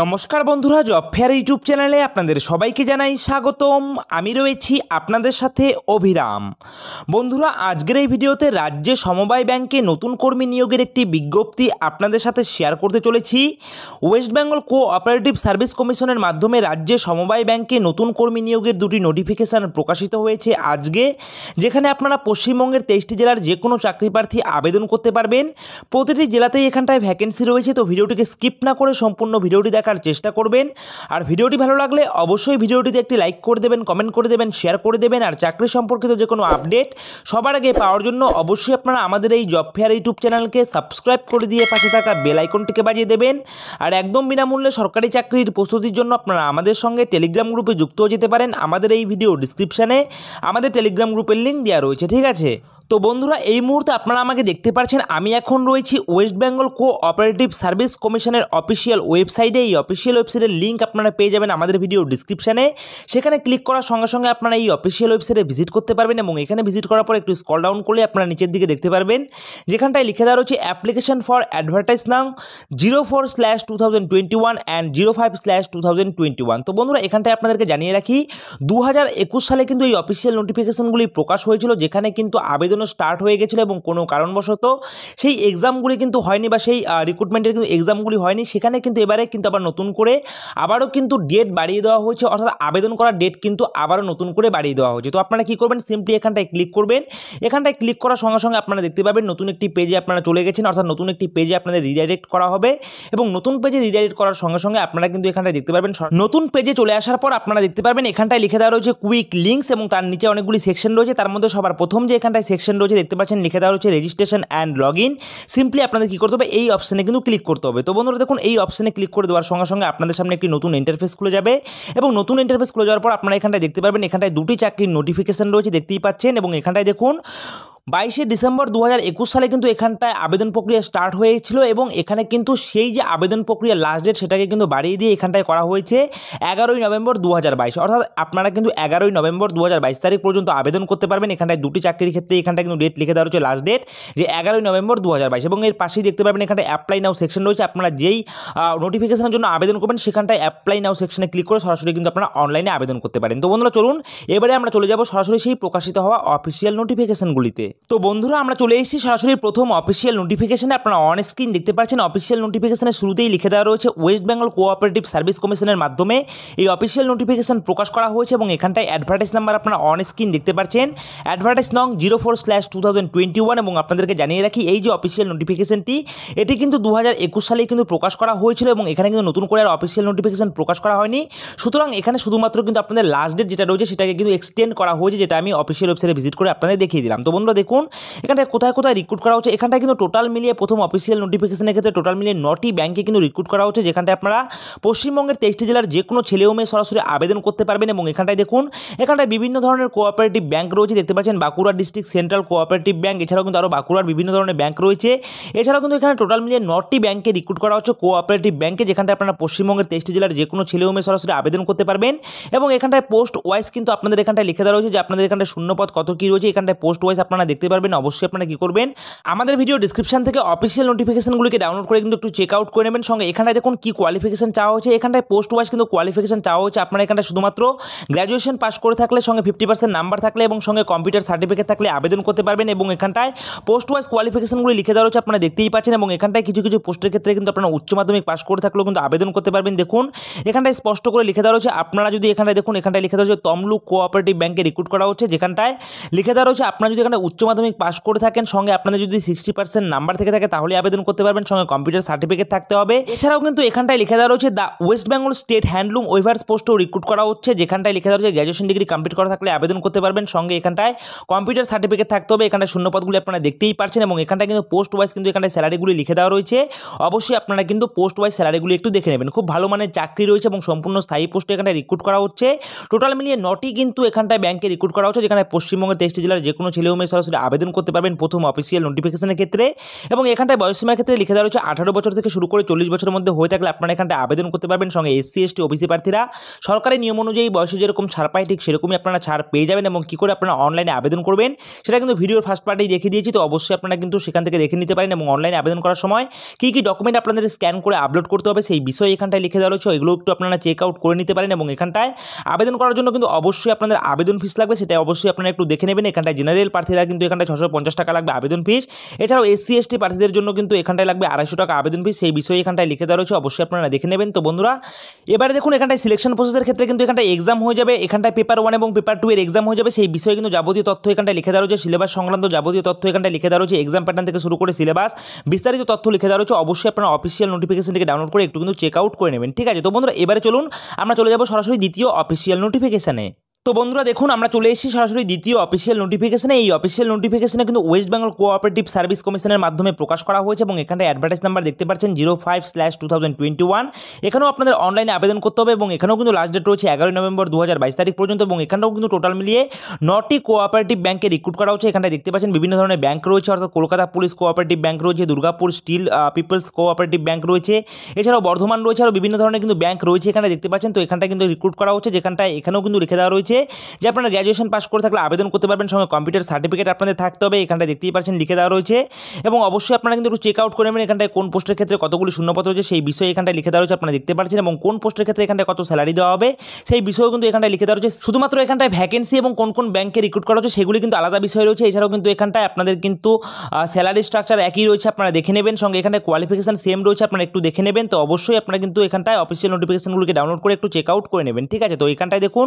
নমস্কার বন্ধুরা job fair YouTube চ্যানেলে আপনাদের সবাইকে জানাই স্বাগতম আমি রয়েছি আপনাদের সাথে অভিরাম বন্ধুরা আজকের এই ভিডিওতে রাজ্যে সমবায় ব্যাংকে নতুন কর্মী নিয়োগের একটি বিজ্ঞপ্তি আপনাদের সাথে শেয়ার করতে চলেছি ওয়েস্ট বেঙ্গল কোঅপারেটিভ সার্ভিস কমিশনের মাধ্যমে রাজ্যে সমবায় ব্যাংকে নতুন কর্মী নিয়োগের দুটি নোটিফিকেশান প্রকাশিত হয়েছে আজকে যেখানে আপনারা পশ্চিমবঙ্গের তেইশটি জেলার যে কোনো চাকরি প্রার্থী আবেদন করতে পারবেন প্রতিটি জেলাতেই এখানটায় ভ্যাকেন্সি রয়েছে তো ভিডিওটিকে স্কিপ না করে সম্পূর্ণ ভিডিওটি দেখার চেষ্টা করবেন আর ভিডিওটি ভালো লাগলে অবশ্যই ভিডিওটিতে একটি লাইক করে দেবেন কমেন্ট করে দেবেন শেয়ার করে দেবেন আর চাকরি সম্পর্কিত যে কোনো আপডেট সবার আগে পাওয়ার জন্য অবশ্যই আপনারা আমাদের এই জব ফেয়ার ইউটিউব চ্যানেলকে সাবস্ক্রাইব করে দিয়ে পাশে থাকা বেল আইকনটিকে বাজিয়ে দেবেন আর একদম বিনামূল্যে সরকারি চাকরির প্রস্তুতির জন্য আপনারা আমাদের সঙ্গে টেলিগ্রাম গ্রুপে যুক্ত হয়ে যেতে পারেন আমাদের এই ভিডিও ডিসক্রিপশানে আমাদের টেলিগ্রাম গ্রুপের লিঙ্ক দেওয়া রয়েছে ঠিক আছে তো বন্ধুরা এই মুহূর্তে আপনারা আমাকে দেখতে পাচ্ছেন আমি এখন রয়েছি West Bengal cooperative service কমিশনের অফিসিয়াল ওয়েবসাইটে এই অফিসিয়াল ওয়েবসাইটের লিঙ্ক আপনারা পেয়ে যাবেন আমাদের ভিডিও ডিসক্রিপশানে সেখানে ক্লিক করার সঙ্গে সঙ্গে আপনারা এই অফিসিয়াল ওয়েবসাইটে ভিজিট করতে পারবেন এবং এখানে ভিজিট করার পর একটু স্কল ডাউন করলে আপনারা নিচের দিকে দেখতে পারবেন যেখানটায় লিখে দেওয়া রয়েছে অ্যাপ্লিকেশন ফর অ্যাডভার্টাইজ নাম zero four slash two thousand twenty one and zero five slash two thousand twenty one তো বন্ধুরা এখানটায় আপনাদেরকে জানিয়ে রাখি দু হাজার একুশ সালে কিন্তু এই অফিসিয়াল নোটিফিকেশনগুলি প্রকাশ হয়েছিল যেখানে কিন্তু আবেদন জন্য স্টার্ট হয়ে গেছিলো এবং কোনো কারণবশত সেই এক্সামগুলি কিন্তু হয়নি বা সেই রিক্রুটমেন্টের কিন্তু এক্সামগুলি হয়নি সেখানে কিন্তু এবারে কিন্তু আবার নতুন করে আবারও কিন্তু ডেট বাড়িয়ে দেওয়া হয়েছে অর্থাৎ আবেদন করার ডেট কিন্তু আবারও নতুন করে বাড়িয়ে দেওয়া হয়েছে তো আপনারা কী করবেন সিম্পলি এখানটায় ক্লিক করবেন এখানটায় ক্লিক করার সঙ্গে সঙ্গে আপনারা দেখতে পাবেন নতুন একটি পেজে আপনারা চলে গেছেন অর্থাৎ নতুন একটি পেজে আপনাদের রিডাইরেক্ট করা হবে এবং নতুন পেজে রিডাইরেক্ট করার সঙ্গে সঙ্গে আপনারা কিন্তু এখানটায় দেখতে পারবেন নতুন পেজে চলে আসার পর আপনারা দেখতে পারবেন এখানটায় লিখে দেওয়া রয়েছে কুইক লিঙ্কস এবং তার নিচে অনেকগুলি সেকশন রয়েছে তার মধ্যে সবার প্রথম যে এখানটায় সেকশন সেকশন রয়েছে দেখতে পাচ্ছেন লিখে দেওয়া রয়েছে registration and log in simply আপনাদের কী করতে হবে এই অপশানে কিন্তু ক্লিক করতে হবে তো বন্ধুরা দেখুন এই অপশানে ক্লিক করে দেওয়ার সঙ্গে সঙ্গে আপনাদের সামনে একটি নতুন ইন্টারফেস খুলে যাবে এবং নতুন ইন্টারফেস খুলে যাওয়ার পর আপনারা এখানটায় দেখতে পারবেন এখানটায় দুটি চাকরির নোটিফিকেশান রয়েছে দেখতেই পাচ্ছেন এবং এখানটায় দেখুন বাইশে ডিসেম্বর দু সালে কিন্তু এখানটায় আবেদন প্রক্রিয়া স্টার্ট হয়েছিল এবং এখানে কিন্তু সেই যে আবেদন প্রক্রিয়া লাস্ট ডেট সেটাকে কিন্তু বাড়িয়ে দিয়ে এখানটায় করা হয়েছে এগারোই নভেম্বর দু অর্থাৎ আপনারা কিন্তু এগারোই নভেম্বর দু তারিখ পর্যন্ত আবেদন করতে পারবেন এখানটায় দুটি চাকরির ক্ষেত্রে এখানটা কিন্তু ডেট লিখে দেওয়া রয়েছে লাস্ট ডেট যে এগারোই নভেম্বর দু এবং এর পাশেই দেখতে পারবেন এখানটা অ্যাপ্লাই নাও সেকশন রয়েছে আপনারা যেই নোটিফিকেশনের জন্য আবেদন করবেন সেখানটায় অ্যাপ্লাই নাও সেকশনে ক্লিক করে সরাসরি কিন্তু আপনারা অনলাইনে আবেদন করতে পারেন তো বন্ধুরা চলুন এবারে আমরা চলে যাব সরাসরি সেই প্রকাশিত হওয়া অফিসিয়াল নোটিফিকেশনগুলিতে তো বন্ধুরা আমরা চলে এসেছি সরাসরি প্রথম অফিসিয়াল নোটিফিকেশনে আপনারা অন স্ক্রিন দেখতে পাচ্ছেন অফিসিয়াল নোটিফিকেশনের শুরুতেই লিখে দেওয়া রয়েছে ওয়েস্ট বেঙ্গল কোঅপারেটিভ সার্ভিস কমিশনের মাধ্যমে এই অফিসিয়াল নোটিফিকেশন প্রকাশ করা হয়েছে এবং এখানটায় অ্যাডভার্টাইজ নাম্বার আপনারা অন স্ক্রিন দেখতে পাচ্ছেন অ্যাডভার্টাইজ নং zero four slash two thousand twenty one এবং আপনাদেরকে জানিয়ে রাখি এই যে অফিসিয়াল নোটিফিকেশনটি এটি কিন্তু দু হাজার একুশ সালে কিন্তু প্রকাশ করা হয়েছিল এবং এখানে কিন্তু নতুন করে আর অফিসিয়াল নোটিফিকেশন প্রকাশ করা হয়নি সুতরাং এখানে শুধুমাত্র কিন্তু আপনাদের লাস্ট ডেট যেটা রয়েছে সেটাকে কিন্তু এক্সটেন্ড করা হয়েছে যেটা আমি অফিসিয়াল ওয়েবসাইটে ভিজিট করে আপনাদের দেখিয়ে দিলাম তো বন্ধুরা দেখুন এখানটায় কোথায় কোথায় রিক্রুট করা হচ্ছে এখানটায় কিন্তু টোটাল মিলিয়ে প্রথম অফিসিয়াল নোটিফিকেশনের ক্ষেত্রে টোটাল মিলিয়ে নটি ব্যাঙ্কে কিন্তু রিক্রুট করা হচ্ছে যেখানটায় আপনারা পশ্চিমবঙ্গের তেইশটি জেলার যে কোনো ছেলে ও মেয়ে সরাসরি আবেদন করতে পারবেন এবং এখানটায় দেখুন এখানটায় বিভিন্ন ধরনের কোঅপারেটিভ ব্যাঙ্ক রয়েছে দেখতে পাচ্ছেন Bankura district central cooperative bank এছাড়াও কিন্তু আরও বাঁকুড়ার বিভিন্ন ধরনের ব্যাঙ্ক রয়েছে এছাড়াও কিন্তু এখানে টোটাল মিলিয়ে নটি ব্যাংকে রিক্রুট করা হচ্ছে কোঅপারেটিভ ব্যাংকে যেখানটায় আপনারা পশ্চিমবঙ্গের তেইশটি জেলার যে কোনো ছেলে ও মেয়ে সরাসরি আবেদন করতে পারবেন এবং এখানটায় পোস্ট ওয়াইজ কিন্তু আপনাদের এখানটায় লিখে দেওয়া রয়েছে যে আপনাদের এখানটায় শূন্যপদ কত কী রয়েছে এখানটায় পোস্ট ওয়াইজ আপনারা দেখতে পারবেন অবশ্যই আপনারা কী করবেন আমাদের ভিডিও ডিসক্রিপশান থেকে অফিসিয়াল নোটিফিকেশানগুলিকে ডাউনলোড করে কিন্তু একটু চেক আউট করে নেবেন সঙ্গে এখানটায় দেখুন কী কোয়ালিফিকেশান চাওয়া হয়েছে এখানটায় পোস্ট ওয়াইজ কিন্তু কোয়ালিফিকেশান চাওয়া হয়েছে আপনারা এখানটা শুধুমাত্র গ্র্যাজুয়েশন পাস করে থাকলে সঙ্গে ফিফটি পার্সেন্ট নাম্বার থাকলে এবং সঙ্গে কম্পিউটার সার্টিফিকেট থাকলে আবেদন করতে পারবেন এবং এখানটায় পোস্ট ওয়াইজ কোয়ালিফিকেশানগুলি লিখে দেওয়া হচ্ছে আপনারা দেখতেই পাচ্ছেন এবং এখানটায় কিছু কিছু পোস্টের ক্ষেত্রে কিন্তু আপনারা উচ্চ মাধ্যমিক পাস করে থাকলেও কিন্তু আবেদন করতে পারবেন দেখুন এখানটায় স্পষ্ট করে লিখে দেওয়া হচ্ছে আপনারা যদি এখানটায় দেখুন এখানটায় লিখে দেওয়া হচ্ছে তমলুক কোঅপারেটিভ ব্যাঙ্কে রিক্রুট করা হচ্ছে যেখানটায় লিখে দেওয়া রয়েছে আপনারা যদি এখানে উচ্চ মাধ্যমিক পাশ করে থাকেন সঙ্গে আপনাদের যদি সিক্সটি পার্সেন্ট নাম্বার থেকে থাকে তাহলে আবেদন করতে পারবেন সঙ্গে কম্পিউটার সার্টিফিকেট থাকতে হবে এছাড়াও কিন্তু এখানটায় লিখে দেওয়া রয়েছে the West Bengal state handloom weavers পোস্টও রিক্রুট করা হচ্ছে যেখানটায় লেখা দেওয়া রয়েছে গ্র্যাজুয়েশন ডিগ্রি কমপ্লিট করা থাকলে আবেদন করতে পারবেন সঙ্গে এখানটায় কম্পিউটার সার্টিফিকেট থাকতে হবে এখানটায় শূন্যপদগুলি আপনারা দেখতেই পারছেন এবং এখানটা কিন্তু পোস্ট ওয়াইজ কিন্তু এখানটায় স্যালারিগুলি লিখে দেওয়া রয়েছে অবশ্যই আপনারা কিন্তু পোস্ট ওয়াইজ স্যালারিগুলি একটু দেখে নেবেন খুব ভালো মানের চাকরি রয়েছে এবং সম্পূর্ণ স্থায়ী পোস্টে এখানটা রিক্রুট করা হচ্ছে টোটাল মিলিয়ে নটি কিন্তু এখানটায় ব্যাংকে রিক্রুট করা হচ্ছে যেখানে পশ্চিমবঙ্গের তেইশটি জেলার যে কোনো ছেলেও মেয়ে সরাসরি সরাসরি আবেদন করতে পারবেন প্রথম অফিসিয়াল নোটিফিকেশনের ক্ষেত্রে এবং এখানটায় বয়সসীমার ক্ষেত্রে লিখে দেওয়া হয়েছে আঠারো বছর থেকে শুরু করে চল্লিশ বছরের মধ্যে হয়ে থাকলে আপনারা এখানটায় আবেদন করতে পারবেন সঙ্গে এসসি এসটি ওবিসি প্রার্থীরা সরকারি নিয়ম অনুযায়ী বয়সে যেরকম ছাড় পায় ঠিক সেরকমই আপনারা ছাড় পেয়ে যাবেন এবং কী করে আপনারা অনলাইনে আবেদন করবেন সেটা কিন্তু ভিডিওর ফার্স্ট পার্টেই দেখে দিয়েছি তো অবশ্যই আপনারা কিন্তু সেখান থেকে দেখে নিতে পারেন এবং অনলাইনে আবেদন করার সময় কী কী ডকুমেন্ট আপনাদের স্ক্যান করে আপলোড করতে হবে সেই বিষয়ে এখানটায় লিখে দেওয়া রয়েছে এগুলো একটু আপনারা চেক আউট করে নিতে পারেন এবং এখানটায় আবেদন করার জন্য কিন্তু অবশ্যই আপনাদের আবেদন ফিস লাগবে সেটা অবশ্যই আপনারা একটু দেখে নেবেন এখানটায় জেনারেল প্রার্থীরা কিন্তু কিন্তু এখানটায় ছশো পঞ্চাশ টাকা লাগবে আবেদন ফিস এছাড়াও এসসি এসটি প্রার্থীদের জন্য কিন্তু এখানটায় লাগবে আড়াইশো টাকা আবেদন ফিস সেই বিষয়ে এখানটায় লিখে দেওয়া রয়েছে অবশ্যই আপনারা দেখে নেবেন তো বন্ধুরা এবারে দেখুন এখানটায় সিলেকশন প্রসেসের ক্ষেত্রে কিন্তু এখানটায় এক্সাম হয়ে যাবে এখানটায় পেপার ওয়ান এবং পেপার টু এর এক্সাম হয়ে যাবে সেই বিষয়ে কিন্তু যাবতীয় তথ্য এখানটায় লিখে দেওয়া রয়েছে সিলেবাস সংক্রান্ত যাবতীয় তথ্য এখানটায় লিখে দেওয়া রয়েছে এক্সাম প্যাটার্ন থেকে শুরু করে সিলেবাস বিস্তারিত তথ্য লিখে দেওয়া রয়েছে অবশ্যই আপনারা অফিসিয়াল নোটিফিকেশন থেকে ডাউনলোড করে একটু কিন্তু চেক আউট করে নেবেন ঠিক আছে তো বন্ধুরা এবারে চলুন আমরা চলে যাব সরাসরি দ্বিতীয় অফিসিয়াল নোটিফিকেশনে তো বন্ধুরা দেখুন আমরা চলে এসেছি সরাসরি দ্বিতীয় অফিসিয়াল নোটিফিকেশনে এই অফিসিয়াল নোটিফিকেশনে কিন্তু ওয়েস্ট বেঙ্গল কোঅপারেটিভ সার্ভিস কমিশনের মাধ্যমে প্রকাশ করা হয়েছে এবং এখানে অ্যাডভার্টাইজ নাম্বার দেখতে পাচ্ছেন zero five slash two thousand twenty one এখানেও আপনাদের অনলাইনে আবেদন করতে হবে এবং এখানেও কিন্তু লাস্ট ডেট রয়েছে এগারোই নভেম্বর দু হাজার বাইশ তারিখ পর্যন্ত এবং এখানেও কিন্তু টোটাল মিলিয়ে নটি কোঅপারেটিভ ব্যাঙ্কে রিক্রুট করা হচ্ছে এখানে দেখতে পাচ্ছেন বিভিন্ন ধরনের ব্যাঙ্ক রয়েছে অর্থাৎ কলকাতা পুলিশ কোঅপারেটিভ ব্যাঙ্ক রয়েছে Durgapur steel peoples cooperative bank রয়েছে এছাড়াও বর্ধমান রয়েছে আরও বিভিন্ন ধরনের কিন্তু ব্যাঙ্ক রয়েছে এখানে দেখতে পাচ্ছেন তো এখানটা কিন্তু রিক্রুট করা হচ্ছে যেখানটা এখানেও কিন্তু লিখে দেওয়া রয়েছে দিয়েছে যে আপনারা গ্র্যাজুয়েশন পাস করে থাকলে আবেদন করতে পারবেন সঙ্গে কম্পিউটার সার্টিফিকেট আপনাদের থাকতে হবে এখানটা দেখতেই পাচ্ছেন লিখে দেওয়া রয়েছে এবং অবশ্যই আপনারা কিন্তু একটু চেক আউট করে নেবেন এখানটায় কোন পোস্টের ক্ষেত্রে কতগুলি শূন্যপত্র রয়েছে সেই বিষয়ে এখানটায় লিখে দেওয়া রয়েছে আপনারা দেখতে পাচ্ছেন এবং কোন পোস্টের ক্ষেত্রে এখানটায় কত স্যালারি দেওয়া হবে সেই বিষয়েও কিন্তু এখানটায় লিখে দেওয়া রয়েছে শুধুমাত্র এখানটায় ভ্যাকেন্সি এবং কোন কোন ব্যাংকে রিক্রুট করা হচ্ছে সেগুলি কিন্তু আলাদা বিষয় রয়েছে এছাড়াও কিন্তু এখানটায় আপনাদের কিন্তু স্যালারি স্ট্রাকচার একই রয়েছে আপনারা দেখে নেবেন সঙ্গে এখানে কোয়ালিফিকেশান সেম রয়েছে আপনারা একটু দেখে নেবেন তো অবশ্যই আপনারা কিন্তু এখানটায় অফিসিয়াল নোটিফিকেশনগুলিকে ডাউনলোড করে একটু চেক আউট করে নেবেন ঠিক আছে তো এখানটায় দেখুন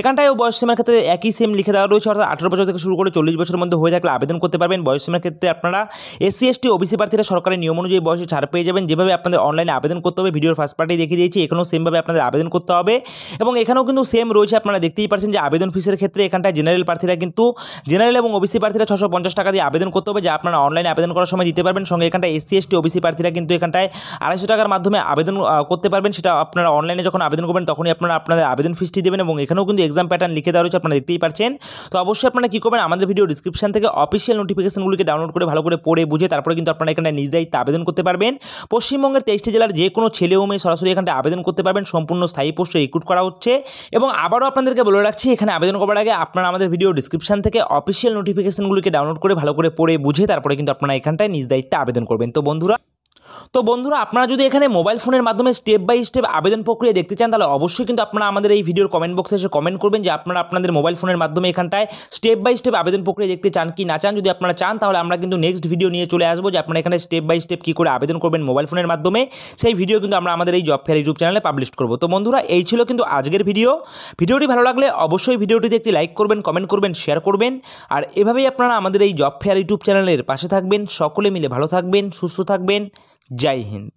এখানটায় সংখ্যায় বয়সসীমার ক্ষেত্রে একই সেম লিখে দেওয়া রয়েছে অর্থাৎ আঠারো বছর থেকে শুরু করে চল্লিশ বছরের মধ্যে হয়ে থাকলে আবেদন করতে পারবেন বয়সসীমার ক্ষেত্রে আপনারা এসসি এসটি ওবিসি প্রার্থীরা সরকারের নিয়ম অনুযায়ী বয়সে ছাড় পেয়ে যাবেন যেভাবে আপনাদের অনলাইনে আবেদন করতে হবে ভিডিওর ফার্স্ট পার্টি দেখিয়ে দিয়েছি এখানেও সেমভাবে আপনাদের আবেদন করতে হবে এবং এখানেও কিন্তু সেম রয়েছে আপনারা দেখতেই পাচ্ছেন যে আবেদন ফিসের ক্ষেত্রে এখানটায় জেনারেল প্রার্থীরা কিন্তু জেনারেল এবং ওবিসি প্রার্থীরা ছশো পঞ্চাশ টাকা দিয়ে আবেদন করতে হবে যা আপনারা অনলাইনে আবেদন করার সময় দিতে পারবেন সঙ্গে এখানটায় এসসি এসটি ওবিসি প্রার্থীরা কিন্তু এখানটায় আড়াইশো টাকার মাধ্যমে আবেদন করতে পারবেন সেটা আপনারা অনলাইনে যখন আবেদন করবেন তখনই আপনারা আপনাদের আবেদন ফিসটি দেবেন এবং এখানেও কিন্তু এক্সাম প্যাটার্ন লিখে দেওয়া রয়েছে আপনারা দেখতেই পাচ্ছেন তো অবশ্যই আপনারা কী করবেন আমাদের ভিডিও ডিসক্রিপশন থেকে অফিসিয়াল নোটিফিকেশনগুলিকে ডাউনলোড করে ভালো করে পড়ে বুঝে তারপরে কিন্তু আপনারা এখানে নিজ দায়িত্বে আবেদন করতে পারবেন পশ্চিমবঙ্গের তেইশটি জেলার যে কোনো ছেলে ও মেয়ে সরাসরি এখানে আবেদন করতে পারবেন সম্পূর্ণ স্থায়ী পোস্টে রিক্রুট করা হচ্ছে এবং আবারও আপনাদেরকে বলে রাখছি এখানে আবেদন করার আগে আপনারা আমাদের ভিডিও ডিসক্রিপশন থেকে অফিসিয়াল নোটিফিকেশনগুলিকে ডাউনলোড করে ভালো করে পড়ে বুঝে তারপরে কিন্তু আপনারা এখানটায় নিজ দায়িত্বে আবেদন করবেন তো বন্ধুরা তো বন্ধুরা আপনারা যদি এখানে মোবাইল ফোনের মাধ্যমে স্টেপ বাই স্টেপ আবেদন প্রক্রিয়া দেখতে চান তাহলে অবশ্যই কিন্তু আপনারা আমাদের এই ভিডিওর কমেন্ট বক্সে এসে কমেন্ট করবেন যে আপনারা আপনাদের মোবাইল ফোনের মাধ্যমে এখানটায় স্টেপ বাই স্টেপ আবেদন প্রক্রিয়া দেখতে চান কি না চান যদি আপনারা চান তাহলে আমরা কিন্তু নেক্সট ভিডিও নিয়ে চলে আসবো যে আপনারা এখানে স্টেপ বাই স্টেপ কী করে আবেদন করবেন মোবাইল ফোনের মাধ্যমে সেই ভিডিও কিন্তু আমরা আমাদের এই জব ফেয়ার ইউটিউব চ্যানেলে পাবলিশ করবো তো বন্ধুরা এই ছিল কিন্তু আজকের ভিডিও ভিডিওটি ভালো লাগলে অবশ্যই ভিডিওটিতে একটি লাইক করবেন কমেন্ট করবেন শেয়ার করবেন আর এভাবেই আপনারা আমাদের এই জব ফেয়ার ইউটিউব চ্যানেলের পাশে থাকবেন সকলে মিলে ভালো থাকবেন সুস্থ থাকবেন जय हिंद